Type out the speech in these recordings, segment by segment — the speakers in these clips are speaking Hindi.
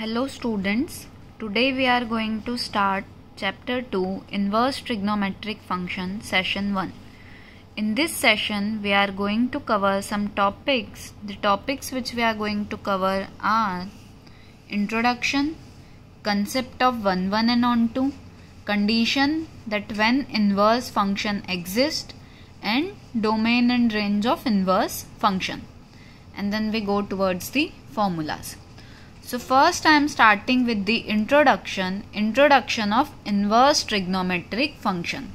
Hello students, today we are going to start chapter 2 inverse trigonometric function session 1. In this session we are going to cover some topics. The topics which we are going to cover are introduction, concept of 1 1 and on 2, condition that when inverse function exists and domain and range of inverse function. And then we go towards the formulas. So first I am starting with the introduction, introduction of inverse trigonometric function.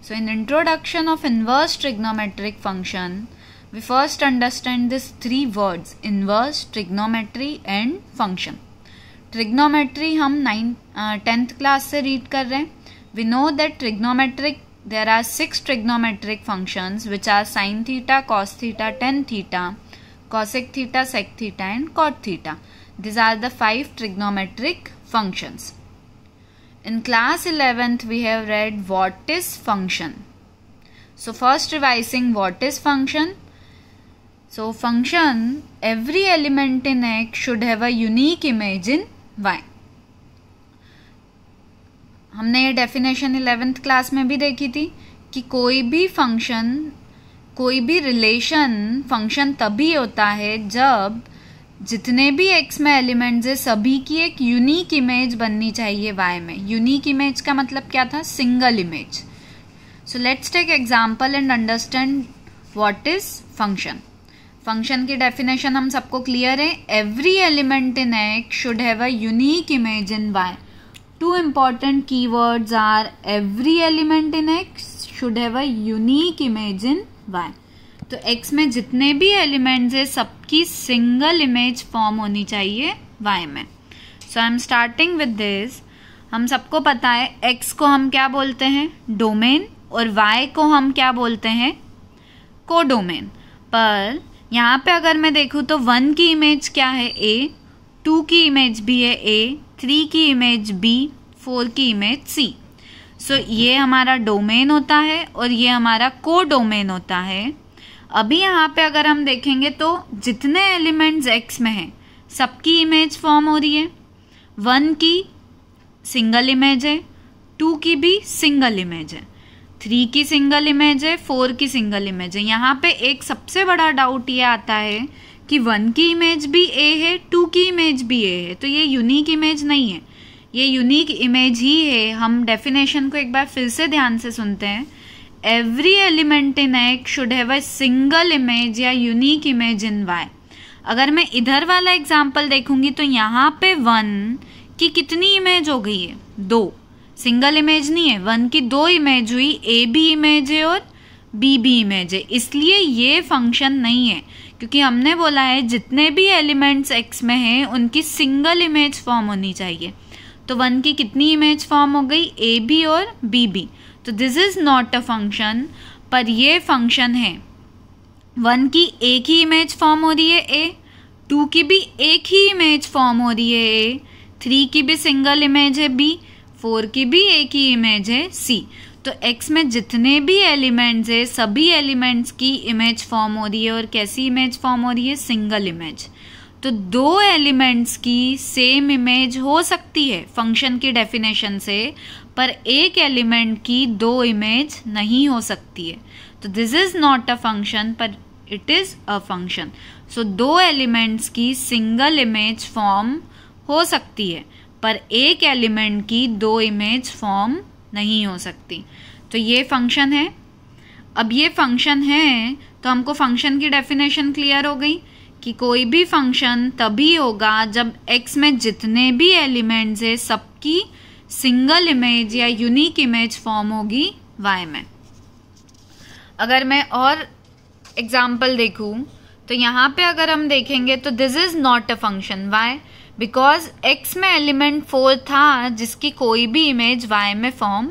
So in introduction of inverse trigonometric function, we first understand these three words, inverse, trigonometry and function. Trigonometry, हम नाइन टेंथ class से रीड कर trigonometric हैं we know trigonometric, trigonometric there are six theta, functions theta, आर theta, theta theta, theta theta, theta cosec theta These are the five trigonometric functions. In class 11th we have read what is function. So first revising what is function. So function every element in X should have a unique image in Y. हमने ये डेफिनेशन इलेवेंथ क्लास में भी देखी थी कि कोई भी फंक्शन कोई भी रिलेशन फंक्शन तभी होता है जब जितने भी एक्स में एलिमेंट्स है सभी की एक यूनिक इमेज बननी चाहिए वाई में यूनिक इमेज का मतलब क्या था single image so let's take example and understand what is function function की डेफिनेशन हम सबको क्लियर है every element in X should have a unique image in Y two important की are every element in X should have a unique image in Y तो x में जितने भी एलिमेंट्स है सबकी सिंगल इमेज फॉर्म होनी चाहिए y में so I am starting with this हम सबको पता है x को हम क्या बोलते हैं डोमेन और y को हम क्या बोलते हैं कोडोमेन पर यहाँ पे अगर मैं देखूँ तो वन की इमेज क्या है ए टू की इमेज भी है ए थ्री की इमेज बी फोर की इमेज सी सो ये हमारा डोमेन होता है और ये हमारा को डोमेन होता है अभी यहाँ पे अगर हम देखेंगे तो जितने एलिमेंट्स एक्स में हैं सबकी इमेज फॉर्म हो रही है वन की सिंगल इमेज है टू की भी सिंगल इमेज है थ्री की सिंगल इमेज है फोर की सिंगल इमेज है यहाँ पे एक सबसे बड़ा डाउट ये आता है कि वन की इमेज भी ए है टू की इमेज भी ए है तो ये यूनिक इमेज नहीं है ये यूनिक इमेज ही है हम डेफिनेशन को एक बार फिर से ध्यान से सुनते हैं every element in X should have a single image या यूनिक इमेज इन वाई अगर मैं इधर वाला एग्जाम्पल देखूंगी तो यहाँ पे वन की कितनी इमेज हो गई है दो सिंगल इमेज नहीं है वन की दो इमेज हुई ए बी इमेज है और बी बी इमेज है इसलिए ये फंक्शन नहीं है क्योंकि हमने बोला है जितने भी एलिमेंट्स एक्स में हैं उनकी सिंगल इमेज फॉर्म होनी चाहिए तो वन की कितनी इमेज फॉर्म हो गई ए बी और बी बी तो this is not a function पर ये फंक्शन है वन की एक ही इमेज फॉर्म हो रही है ए टू की भी एक ही इमेज फॉर्म हो रही है ए थ्री की भी सिंगल इमेज है बी फोर की भी एक ही इमेज है सी तो एक्स में जितने भी एलिमेंट्स है सभी एलिमेंट्स की इमेज फॉर्म हो रही है और कैसी इमेज फॉर्म हो रही है सिंगल इमेज तो दो एलिमेंट्स की सेम इमेज हो सकती है फंक्शन की डेफिनेशन से पर एक एलिमेंट की दो इमेज नहीं हो सकती है तो this is not a function पर it is a function so दो एलिमेंट्स की सिंगल इमेज फॉर्म हो सकती है पर एक एलिमेंट की दो इमेज फॉर्म नहीं हो सकती तो ये फंक्शन है अब ये फंक्शन है तो हमको फंक्शन की डेफिनेशन क्लियर हो गई कि कोई भी फंक्शन तभी होगा जब एक्स में जितने भी एलिमेंट्स है सबकी सिंगल इमेज या यूनिक इमेज फॉर्म होगी वाई में अगर मैं और एग्जाम्पल देखूं तो यहाँ पे अगर हम देखेंगे तो this is not a function Y because X में एलिमेंट फोर था जिसकी कोई भी इमेज वाई में फॉर्म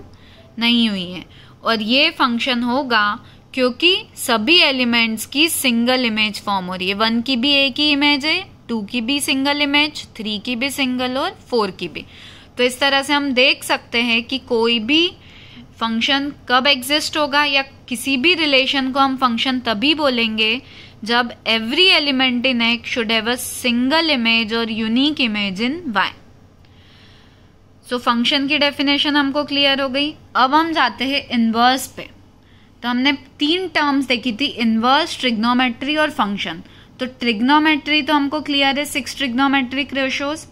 नहीं हुई है और ये फंक्शन होगा क्योंकि सभी एलिमेंट्स की सिंगल इमेज फॉर्म हो रही है वन की भी एक ही इमेज है टू की भी सिंगल इमेज थ्री की भी सिंगल और फोर की भी तो इस तरह से हम देख सकते हैं कि कोई भी फंक्शन कब एग्जिस्ट होगा या किसी भी रिलेशन को हम फंक्शन तभी बोलेंगे जब every element in X should have a single image और unique image in Y so function की डेफिनेशन हमको क्लियर हो गई अब हम जाते हैं इन्वर्स पे तो हमने तीन टर्म्स देखी थी इन्वर्स ट्रिग्नोमेट्री और फंक्शन तो ट्रिग्नोमेट्री तो हमको क्लियर है सिक्स ट्रिग्नोमेट्रिक रेशोज़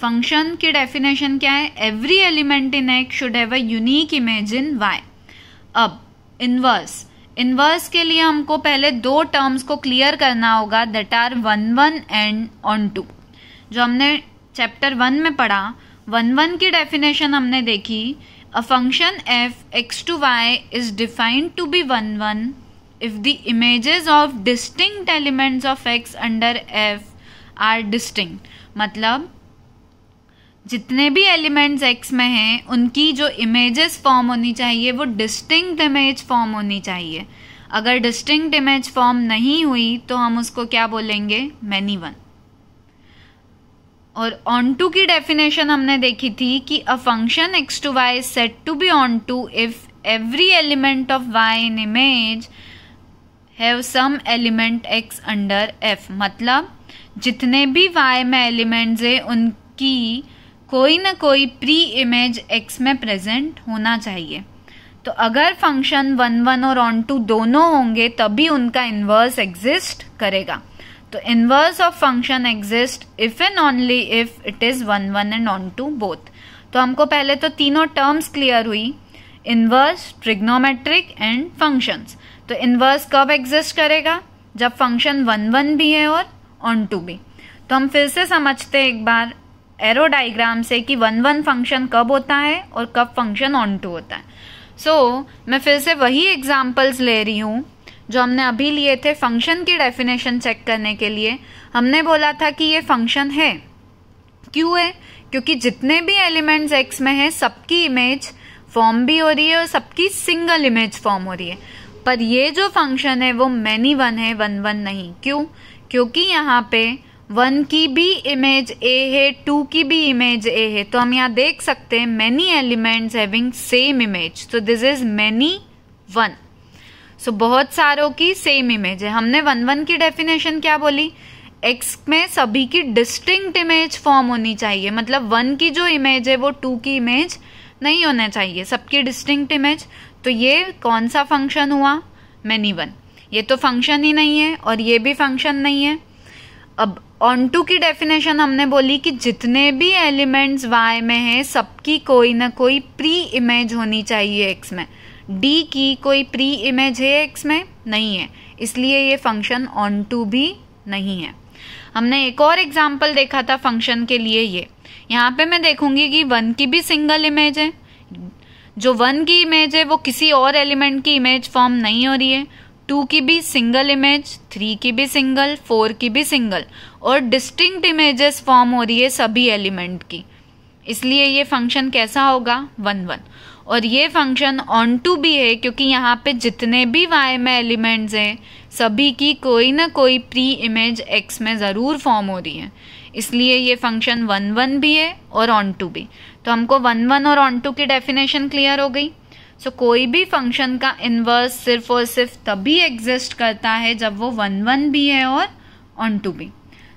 फंक्शन की डेफिनेशन क्या है every element in X should have a unique image in Y अब इनवर्स इनवर्स के लिए हमको पहले दो टर्म्स को क्लियर करना होगा that are one one and onto जो हमने चैप्टर वन में पढ़ा वन वन की डेफिनेशन हमने देखी a function F X to Y is defined to be one one if the images of distinct elements of X under F are distinct मतलब जितने भी एलिमेंट्स एक्स में हैं उनकी जो इमेजेस फॉर्म होनी चाहिए वो डिस्टिंक्ट इमेज फॉर्म होनी चाहिए अगर डिस्टिंक्ट इमेज फॉर्म नहीं हुई तो हम उसको क्या बोलेंगे मैनी वन और ऑन टू की डेफिनेशन हमने देखी थी कि a function X to Y said to be onto if every element of Y in image have some element X under F मतलब जितने भी वाई में एलिमेंट्स हैं उनकी कोई ना कोई प्री इमेज एक्स में प्रेजेंट होना चाहिए तो अगर फंक्शन वन वन और ऑन टू दोनों होंगे तभी उनका इन्वर्स एग्जिस्ट करेगा तो inverse of function exist if and only if it is one one and onto both तो हमको पहले तो तीनों टर्म्स क्लियर हुई इन्वर्स ट्रिग्नोमेट्रिक एंड फंक्शंस तो इन्वर्स कब एग्जिस्ट करेगा जब फंक्शन वन वन भी है और ऑन टू भी तो हम फिर से समझते हैं एक बार एरो डायग्राम से कि वन वन फंक्शन कब होता है और कब फंक्शन ऑन टू होता है सो so, मैं फिर से वही एग्जाम्पल्स ले रही हूँ जो हमने अभी लिए थे फंक्शन की डेफिनेशन चेक करने के लिए हमने बोला था कि ये फंक्शन है क्यों है क्योंकि जितने भी एलिमेंट्स एक्स में है सबकी इमेज फॉर्म भी हो रही है और सबकी सिंगल इमेज फॉर्म हो रही है पर ये जो फंक्शन है वो मैनी वन है वन वन नहीं क्यों क्योंकि यहाँ पे वन की भी इमेज ए है टू की भी इमेज ए है तो हम यहाँ देख सकते हैं many elements having same image तो this is many one so बहुत सारों की सेम इमेज है हमने वन वन की डेफिनेशन क्या बोली एक्स में सभी की डिस्टिंक्ट इमेज फॉर्म होनी चाहिए मतलब वन की जो इमेज है वो टू की इमेज नहीं होना चाहिए सबकी डिस्टिंक्ट इमेज तो ये कौन सा फंक्शन हुआ मैनी वन ये तो फंक्शन ही नहीं है और ये भी फंक्शन नहीं है अब ऑन टू की डेफिनेशन हमने बोली कि जितने भी एलिमेंट्स वाई में हैं सबकी कोई ना कोई प्री इमेज होनी चाहिए एक्स में डी की कोई प्री इमेज है एक्स में नहीं है इसलिए ये फंक्शन ऑन टू भी नहीं है हमने एक और एग्जाम्पल देखा था फंक्शन के लिए ये यहाँ पे मैं देखूंगी कि वन की भी सिंगल इमेज है जो वन की इमेज है वो किसी और एलिमेंट की इमेज फॉर्म नहीं हो रही है टू की भी सिंगल इमेज थ्री की भी सिंगल फोर की भी सिंगल और डिस्टिंक्ट इमेजेस फॉर्म हो रही है सभी एलिमेंट की इसलिए ये फंक्शन कैसा होगा वन वन और ये फंक्शन ऑन टू भी है क्योंकि यहाँ पे जितने भी वाई में एलिमेंट्स हैं सभी की कोई ना कोई प्री इमेज एक्स में ज़रूर फॉर्म हो रही है इसलिए ये फंक्शन वन वन भी है और ऑन टू भी तो हमको वन वन और ऑन टू की डेफिनेशन क्लियर हो गई सो so, कोई भी फंक्शन का इन्वर्स सिर्फ और सिर्फ तभी एग्जिस्ट करता है जब वो वन वन भी है और ऑन टू भी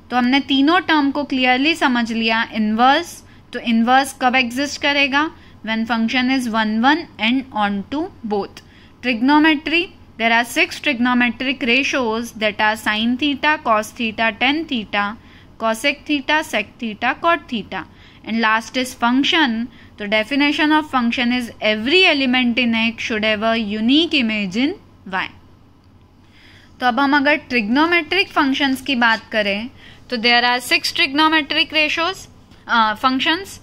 तो हमने तीनों टर्म को क्लियरली समझ लिया इन्वर्स तो इन्वर्स कब एग्जिस्ट करेगा when function is one one and onto both trigonometry there are six trigonometric ratios that are sine theta cos theta tan theta cosec theta sec theta cot theta and last is function तो definition of function is every element in एक should have a unique image in Y तो अब हम अगर ट्रिग्नोमेट्रिक फंक्शंस की बात करें तो there are six trigonometric ratios functions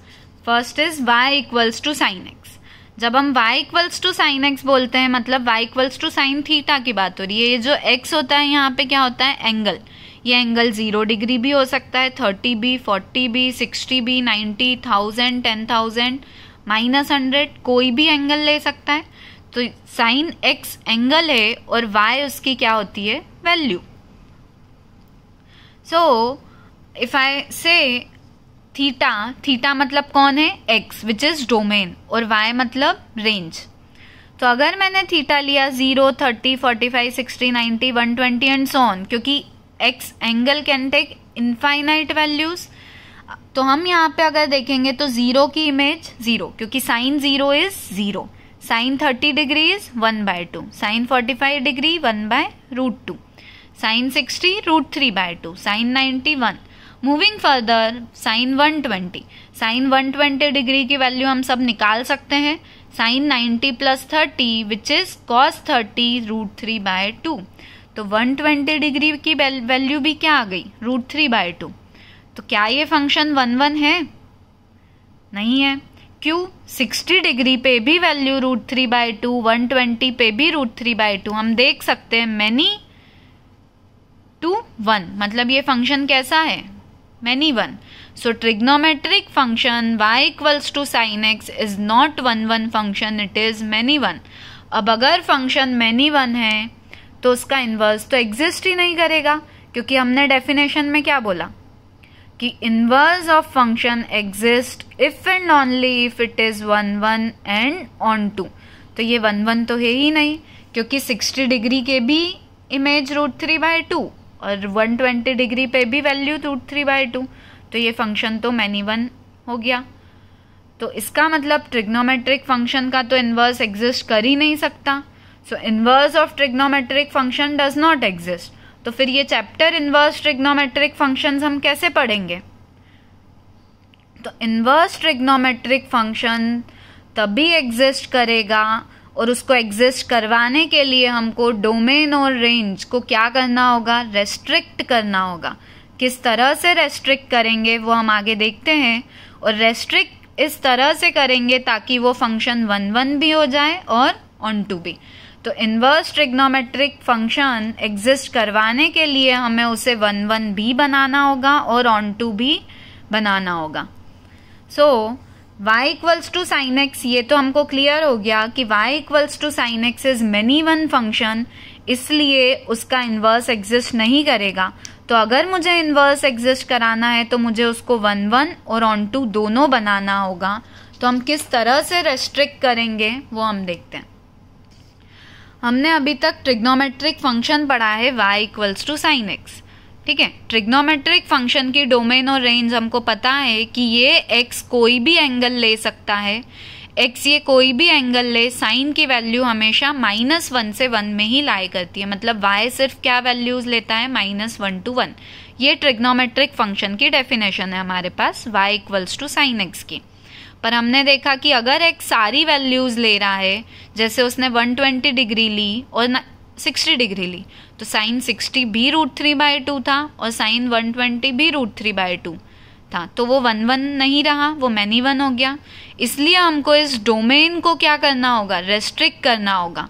first is Y equals to sine X जब हम y equals to sine X बोलते हैं मतलब y equals to sine theta की बात हो रही है ये जो x होता है यहाँ पे क्या होता है एंगल ये एंगल ज़ीरो डिग्री भी हो सकता है थर्टी बी फोर्टी बी सिक्सटी बी ninety thousand ten thousand minus hundred कोई भी एंगल ले सकता है तो साइन एक्स एंगल है और वाई उसकी क्या होती है वैल्यू सो इफ आई से थीटा थीटा मतलब कौन है एक्स विच इज़ डोमेन और वाई मतलब रेंज तो अगर मैंने थीटा लिया zero thirty forty five sixty ninety one twenty and so on क्योंकि x angle can take infinite values तो हम यहाँ पे अगर देखेंगे तो जीरो की इमेज जीरो क्योंकि sine zero is zero sine thirty degree is one by two sine forty five degree one by root two sine sixty root three by two sine ninety one moving further sine one twenty sine one twenty degree की वैल्यू हम सब निकाल सकते हैं sine ninety plus thirty which is cos thirty root three by two तो 120 डिग्री की वैल्यू भी क्या आ गई रूट थ्री बाय टू तो क्या ये फंक्शन वन वन है नहीं है क्यों 60 डिग्री पे भी value root three by two one twenty पे भी रूट थ्री बाय टू हम देख सकते हैं मैनी टू वन मतलब ये फंक्शन कैसा है many one so trigonometric function y equals to sine x is not one one function it is many one अब अगर फंक्शन मैनी वन है तो उसका इन्वर्स तो एग्जिस्ट ही नहीं करेगा क्योंकि हमने डेफिनेशन में क्या बोला कि inverse of function exist if and only if it is one one and onto तो ये वन वन तो है ही नहीं क्योंकि सिक्सटी डिग्री के भी image root three by two और वन ट्वेंटी डिग्री पे भी value root three by two तो ये फंक्शन तो मैनी वन हो गया तो इसका मतलब ट्रिग्नोमेट्रिक फंक्शन का तो इन्वर्स एग्जिस्ट कर ही नहीं सकता so inverse of trigonometric function does not exist तो फिर ये चैप्टर इनवर्स ट्रिग्नोमेट्रिक फंक्शन हम कैसे पढ़ेंगे तो इनवर्स ट्रिग्नोमेट्रिक फंक्शन तभी एग्जिस्ट करेगा और उसको एग्जिस्ट करवाने के लिए हमको डोमेन और रेंज को क्या करना होगा रेस्ट्रिक्ट करना होगा किस तरह से रेस्ट्रिक्ट करेंगे वो हम आगे देखते हैं और रेस्ट्रिक्ट इस तरह से करेंगे ताकि वो फंक्शन वन वन भी हो जाए और ऑन टू भी तो इन्वर्स ट्रिग्नोमेट्रिक फंक्शन एग्जिस्ट करवाने के लिए हमें उसे वन वन भी बनाना होगा और ऑन टू भी बनाना होगा so y equals to sine x ये तो हमको क्लियर हो गया कि y equals to sine x is many one function इसलिए उसका इन्वर्स एग्जिस्ट नहीं करेगा तो अगर मुझे इन्वर्स एग्जिस्ट कराना है तो मुझे उसको वन वन और ऑन टू दोनों बनाना होगा तो हम किस तरह से रेस्ट्रिक्ट करेंगे वो हम देखते हैं हमने अभी तक ट्रिग्नोमेट्रिक फंक्शन पढ़ा है y equals to sine x ठीक है ट्रिग्नोमेट्रिक फंक्शन की डोमेन और रेंज हमको पता है कि ये एक्स कोई भी एंगल ले सकता है एक्स ये कोई भी एंगल ले साइन की वैल्यू हमेशा माइनस वन से वन में ही लाए करती है मतलब वाई सिर्फ क्या वैल्यूज लेता है माइनस वन टू वन ये ट्रिग्नोमेट्रिक फंक्शन की डेफिनेशन है हमारे पास y equals to sine x की पर हमने देखा कि अगर एक सारी वैल्यूज़ ले रहा है जैसे उसने 120 डिग्री ली और 60 डिग्री ली तो साइन 60 भी रूट थ्री बाय टू था और साइन 120 भी रूट थ्री बाय टू था तो वो वन वन नहीं रहा वो मैनी वन हो गया इसलिए हमको इस डोमेन को क्या करना होगा रेस्ट्रिक्ट करना होगा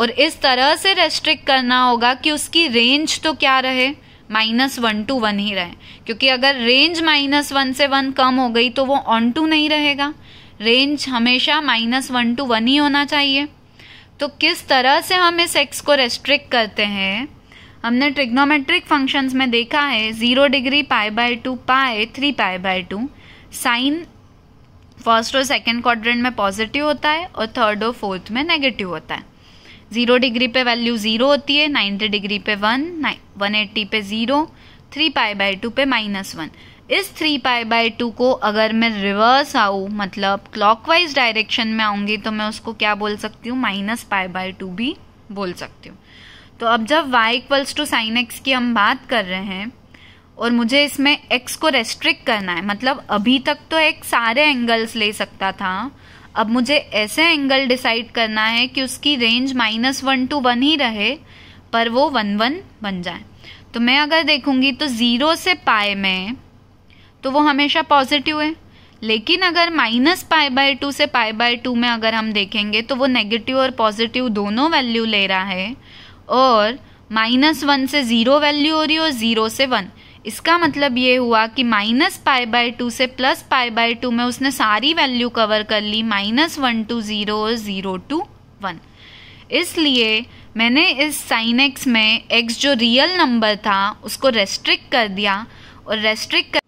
और इस तरह से रेस्ट्रिक्ट करना होगा कि उसकी रेंज तो क्या रहे माइनस वन टू वन ही रहे क्योंकि अगर रेंज माइनस वन से वन कम हो गई तो वो ऑन टू नहीं रहेगा रेंज हमेशा माइनस वन टू वन ही होना चाहिए तो किस तरह से हम इस एक्स को रेस्ट्रिक्ट करते हैं हमने ट्रिग्नोमेट्रिक फंक्शंस में देखा है zero degree pi by two pi three pi by two sine first और सेकेंड क्वाड्रेंट में पॉजिटिव होता है और थर्ड और फोर्थ में नेगेटिव होता है ज़ीरो डिग्री पे वैल्यू ज़ीरो होती है नाइन्टी डिग्री पे वन वन एट्टी पे zero three pi by two पे माइनस वन इस थ्री पाई बाय टू को अगर मैं रिवर्स आऊँ मतलब क्लॉकवाइज डायरेक्शन में आऊंगी तो मैं उसको क्या बोल सकती हूँ माइनस पाई बाय टू भी बोल सकती हूँ तो अब जब y equals to sine x की हम बात कर रहे हैं और मुझे इसमें x को रेस्ट्रिक्ट करना है मतलब अभी तक तो x सारे एंगल्स ले सकता था अब मुझे ऐसे एंगल डिसाइड करना है कि उसकी range minus one to one ही रहे पर वो वन वन बन जाए तो मैं अगर देखूंगी तो ज़ीरो से पाए में तो वो हमेशा पॉजिटिव है लेकिन अगर माइनस पाए बाय टू से पाए बाय टू में अगर हम देखेंगे तो वो नेगेटिव और पॉजिटिव दोनों वैल्यू ले रहा है और माइनस वन से ज़ीरो वैल्यू हो रही है और ज़ीरो से वन इसका मतलब ये हुआ कि माइनस पाई बाय टू से प्लस पाई बाय टू में उसने सारी वैल्यू कवर कर ली माइनस वन टू ज़ीरो और ज़ीरो टू वन इसलिए मैंने इस साइन एक्स में एक्स जो रियल नंबर था उसको रेस्ट्रिक्ट कर दिया और रेस्ट्रिक्ट कर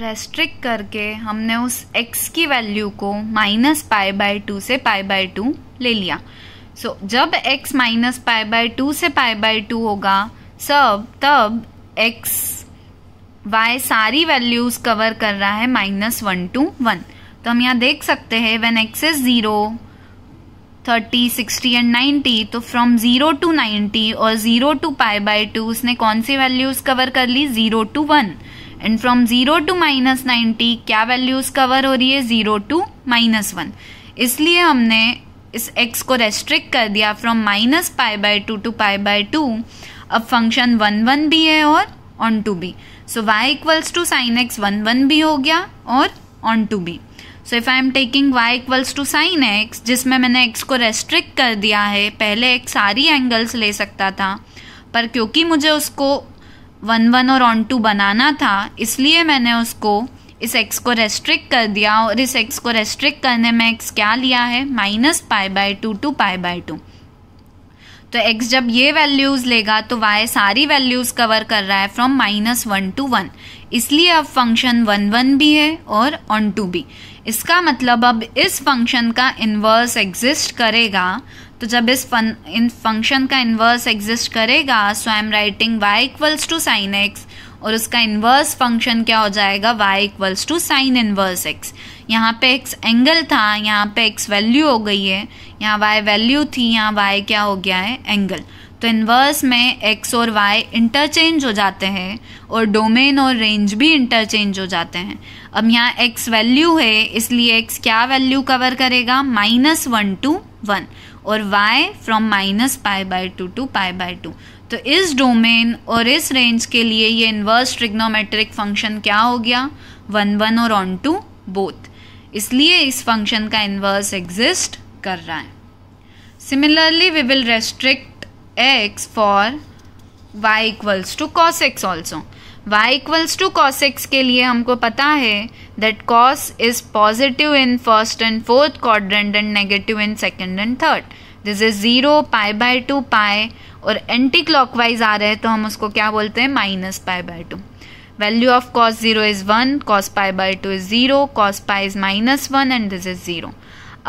रेस्ट्रिक्ट करके हमने उस एक्स की वैल्यू को माइनस पाई बाय टू से पाई बाय टू ले लिया सो so, जब x minus pi by two से पाई बाय टू होगा सब तब एक्स वाई सारी वैल्यूज कवर कर रहा है माइनस वन टू वन तो हम यहाँ देख सकते हैं when x is zero thirty sixty and ninety तो फ्रॉम ज़ीरो टू नाइन्टी और zero to pi by two उसने कौन सी वैल्यूज़ कवर कर ली zero to one and from zero to minus ninety क्या वैल्यूज़ कवर हो रही है ज़ीरो टू माइनस वन इसलिए हमने इस एक्स को रेस्ट्रिक्ट कर दिया from minus pi by two to pi by two अब फंक्शन वन वन भी है और ऑन टू भी so y equals to sine x one one भी हो गया और ऑन टू भी so if I am taking y equals to sine x जिसमें मैंने एक्स को रेस्ट्रिक्ट कर दिया है पहले एक सारी एंगल्स ले सकता था पर क्योंकि मुझे उसको वन वन और ऑन टू बनाना था इसलिए मैंने उसको इस एक्स को रेस्ट्रिक्ट कर दिया और इस एक्स को रेस्ट्रिक्ट करने में एक्स क्या लिया है minus pi by two to pi by two तो x जब ये वैल्यूज़ लेगा तो y सारी वैल्यूज़ कवर कर रहा है from minus one to one इसलिए अब फंक्शन वन वन भी है और ऑन टू भी इसका मतलब अब इस फंक्शन का इन्वर्स एग्जिस्ट करेगा तो जब इस फन इन फंक्शन का इन्वर्स एग्जिस्ट करेगा so I am writing y equals to sine x और उसका इन्वर्स फंक्शन क्या हो जाएगा y equals to sine inverse x यहाँ पे एक्स एंगल था यहाँ पे एक्स वैल्यू हो गई है यहाँ y वैल्यू थी यहाँ वाई क्या हो गया है एंगल तो इन्वर्स में एक्स और वाई इंटरचेंज हो जाते हैं और डोमेन और रेंज भी इंटरचेंज हो जाते हैं अब यहाँ एक्स वैल्यू है इसलिए एक्स क्या वैल्यू कवर करेगा माइनस वन टू वन और y from minus pi by two to pi by two तो इस डोमेन और इस रेंज के लिए ये इन्वर्स ट्रिग्नोमेट्रिक फंक्शन क्या हो गया वन वन और ऑन टू बोथ इसलिए इस फंक्शन का इन्वर्स एग्जिस्ट कर रहा है similarly we will restrict x for y equals to cos x also y equals to cos x के लिए हमको पता है that cos is positive in first and fourth quadrant and negative in second and third this is zero pi by two pi और एंटी क्लॉक वाइज आ रहे हैं तो हम उसको क्या बोलते हैं minus pi by two value of cos zero is one cos pi by two is zero cos pi is minus one and this is zero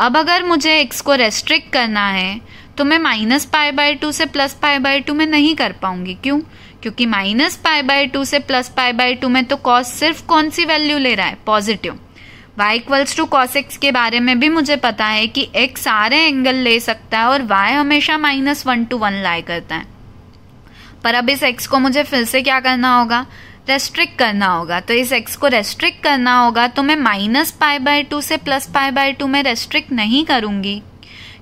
अब अगर मुझे एक्स को रेस्ट्रिक्ट करना है तो मैं माइनस पाई बाय टू से प्लस पाई बाय टू में नहीं कर पाऊंगी क्यों क्योंकि माइनस पाई बाय टू से प्लस पाई बाय टू में तो कॉस सिर्फ कौन सी वैल्यू ले रहा है positive y equals to cos x के बारे में भी मुझे पता है कि x सारे एंगल ले सकता है और y हमेशा minus one to one lie करता है पर अब इस x को मुझे फिर से क्या करना होगा रेस्ट्रिक्ट करना होगा तो इस एक्स को रेस्ट्रिक्ट करना होगा तो मैं माइनस पाई बाय टू से प्लस पाई बाय टू में रेस्ट्रिक्ट नहीं करूंगी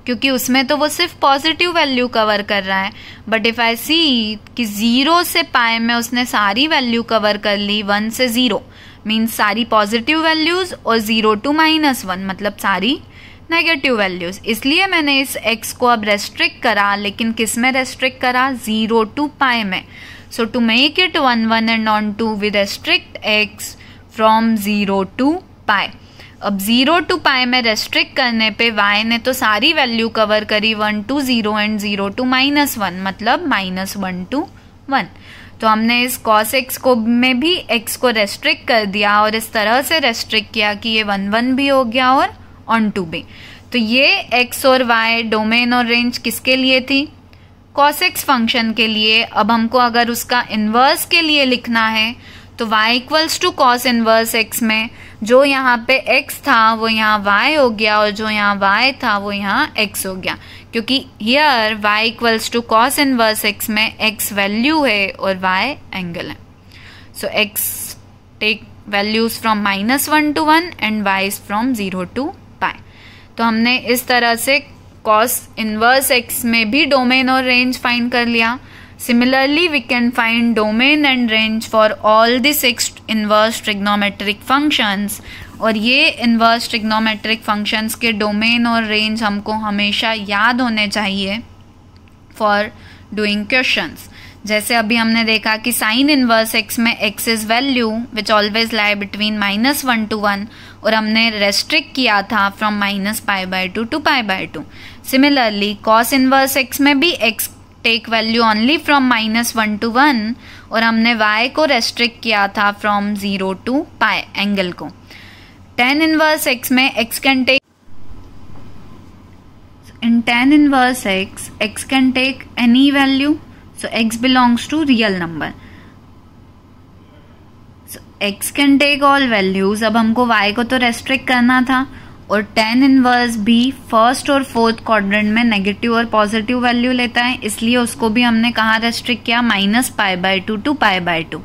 क्योंकि उसमें तो वो सिर्फ पॉजिटिव वैल्यू कवर कर रहा है बट इफ़ आई सी कि ज़ीरो से पाए में उसने सारी वैल्यू कवर कर ली वन से ज़ीरो मीन्स सारी पॉजिटिव वैल्यूज़ और ज़ीरो टू माइनस वन मतलब सारी नेगेटिव वैल्यूज़ इसलिए मैंने इस एक्स को अब रेस्ट्रिक्ट करा लेकिन किस में रेस्ट्रिक्ट करा ज़ीरो टू पाए में So to make it 1 1 and on 2 with restrict x from 0 to pi. अब ज़ीरो टू पाई में रेस्ट्रिक्ट करने पे y ने तो सारी वैल्यू कवर करी one to zero and zero to minus one मतलब माइनस वन टू वन तो हमने इस cos x को में भी x को रेस्ट्रिक्ट कर दिया और इस तरह से रेस्ट्रिक्ट किया कि ये वन वन भी हो गया और ऑन टू भी तो ये x और y डोमेन और रेंज किसके लिए थी कॉस एक्स फंक्शन के लिए अब हमको अगर उसका इन्वर्स के लिए लिखना है तो y equals to cos inverse x में जो यहाँ पे एक्स था वो यहाँ वाई हो गया और जो यहाँ वाई था वो यहाँ एक्स हो गया क्योंकि here y equals to cos inverse x में एक्स वैल्यू है और वाई एंगल है so x take values from minus one to one and y is from zero to pi तो हमने इस तरह से कॉस इनवर्स एक्स में भी डोमेन और रेंज फाइंड कर लिया similarly we can find domain and range for all this six inverse trigonometric functions और ये इनवर्स ट्रिग्नोमेट्रिक फंक्शंस के डोमेन और रेंज हमको हमेशा याद होने चाहिए फॉर डूइंग क्वेश्चंस जैसे अभी हमने देखा कि साइन इनवर्स एक्स में x is value which always lie between minus one to one और हमने रेस्ट्रिक्ट किया था from minus pi by two to pi by two similarly cos inverse x में भी x take value only from minus one to one और हमने वाई को रेस्ट्रिक्ट किया था from zero to pi angle को टेन इनवर्स एक्स में x can take in ten inverse x x can take any value so x belongs to real number so x can take all values अब हमको y को तो रेस्ट्रिक्ट करना था और tan इनवर्स भी फर्स्ट और फोर्थ क्वाड्रेंट में नेगेटिव और पॉजिटिव वैल्यू लेता है इसलिए उसको भी हमने कहा रेस्ट्रिक्ट किया minus pi by two to pi by two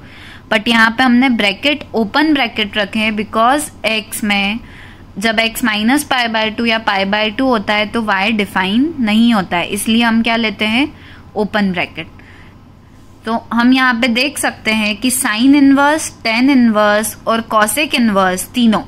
but यहाँ पे हमने ब्रैकेट ओपन ब्रैकेट रखे हैं बिकॉज x में जब x minus pi by two या पाई बाय टू होता है तो y डिफाइन नहीं होता है इसलिए हम क्या लेते हैं ओपन ब्रैकेट तो हम यहाँ पे देख सकते हैं कि साइन इनवर्स टेन इनवर्स और कॉसेक इनवर्स तीनों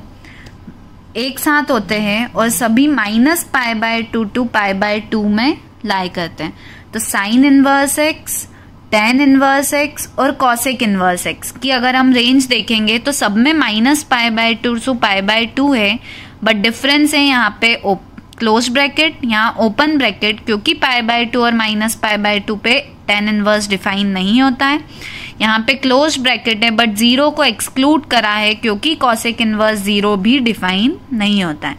एक साथ होते हैं और सभी minus pi by two to pi by two में लाई करते हैं तो sine inverse x tan inverse x और कॉसेक इनवर्स एक्स की अगर हम रेंज देखेंगे तो सब में minus pi by two to pi by two है बट डिफरेंस है यहाँ पे क्लोज ब्रैकेट यहाँ ओपन ब्रैकेट क्योंकि पाए बाय टू और माइनस पाए बाय टू पे टेन इनवर्स डिफाइन नहीं होता है यहाँ पे क्लोज ब्रैकेट है बट ज़ीरो को एक्सक्लूड करा है क्योंकि कॉसिक इनवर्स ज़ीरो भी डिफाइन नहीं होता है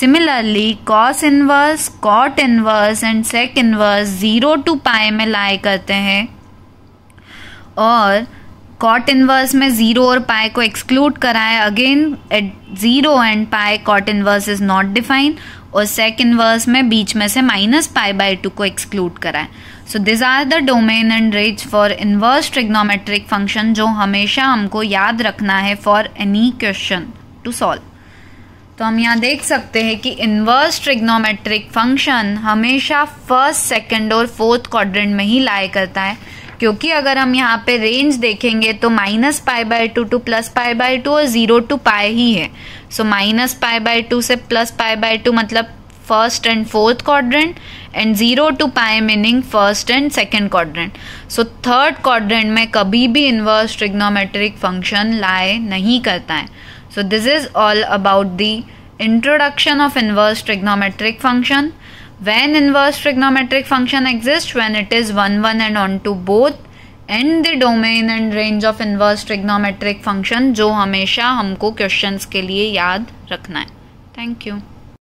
similarly cos inverse cot inverse and sec inverse zero to pi में लाए करते हैं और कॉट इनवर्स में ज़ीरो और पाए को एक्सक्लूड कराए again at zero and pi cot inverse is not defined और सेक इनवर्स में बीच में से माइनस पाए बाय टू को एक्सक्लूड कराए so these are the domain and range for inverse trigonometric function जो हमेशा हमको याद रखना है for any question to solve तो हम यहाँ देख सकते हैं कि इन्वर्स ट्रिग्नोमेट्रिक फंक्शन हमेशा फर्स्ट सेकेंड और फोर्थ क्वाड्रेंट में ही लाया करता है क्योंकि अगर हम यहाँ पे रेंज देखेंगे तो minus pi by two to plus pi by two और ज़ीरो टू पाई ही है so minus pi by two से प्लस पाई बाय टू मतलब first and fourth quadrant and zero to pi meaning first and second quadrant so third quadrant में कभी भी इन्वर्स ट्रिग्नोमेट्रिक फंक्शन लाए नहीं करता है so this is all about the introduction of inverse trigonometric function when inverse trigonometric function exist when it is one one and onto both and the domain and range of inverse trigonometric function जो हमेशा हमको क्वेश्चन के लिए याद रखना है थैंक यू